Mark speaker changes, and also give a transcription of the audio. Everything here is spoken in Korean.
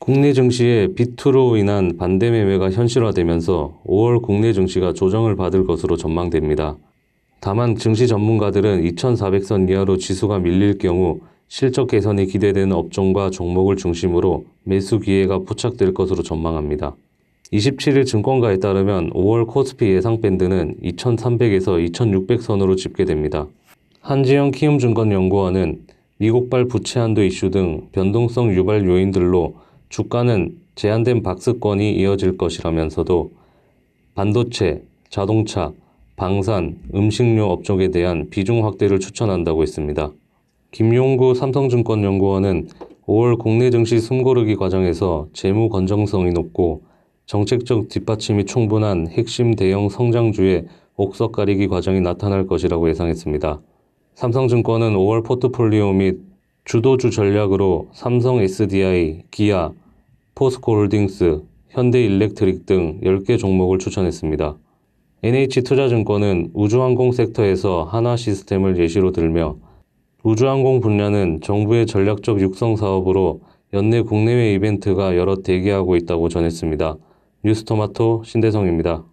Speaker 1: 국내 증시의 비투로 인한 반대 매매가 현실화되면서 5월 국내 증시가 조정을 받을 것으로 전망됩니다. 다만 증시 전문가들은 2400선 이하로 지수가 밀릴 경우 실적 개선이 기대되는 업종과 종목을 중심으로 매수 기회가 포착될 것으로 전망합니다. 27일 증권가에 따르면 5월 코스피 예상 밴드는 2300에서 2600선으로 집계됩니다. 한지영 키움증권연구원은 미국발 부채 한도 이슈 등 변동성 유발 요인들로 주가는 제한된 박스권이 이어질 것이라면서도 반도체, 자동차, 방산, 음식료 업종에 대한 비중 확대를 추천한다고 했습니다. 김용구 삼성증권연구원은 5월 국내 증시 숨고르기 과정에서 재무 건정성이 높고 정책적 뒷받침이 충분한 핵심 대형 성장주의 옥석 가리기 과정이 나타날 것이라고 예상했습니다. 삼성증권은 5월 포트폴리오 및 주도주 전략으로 삼성 SDI, 기아, 포스코홀딩스, 현대일렉트릭 등 10개 종목을 추천했습니다. NH투자증권은 우주항공 섹터에서 한화 시스템을 예시로 들며 우주항공 분야는 정부의 전략적 육성 사업으로 연내 국내외 이벤트가 여러 대기하고 있다고 전했습니다. 뉴스토마토 신대성입니다.